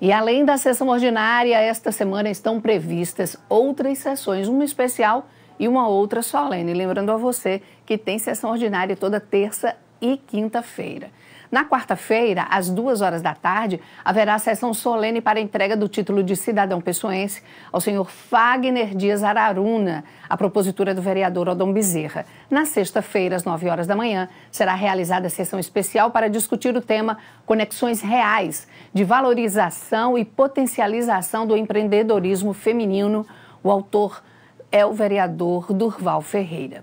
E além da sessão ordinária, esta semana estão previstas outras sessões, uma especial e uma outra solene. Lembrando a você que tem sessão ordinária toda terça e quinta-feira. Na quarta-feira, às duas horas da tarde, haverá sessão solene para entrega do título de cidadão pessoense ao senhor Fagner Dias Araruna, a propositura do vereador Odom Bezerra. Na sexta-feira, às nove horas da manhã, será realizada a sessão especial para discutir o tema Conexões Reais de Valorização e Potencialização do Empreendedorismo Feminino. O autor é o vereador Durval Ferreira.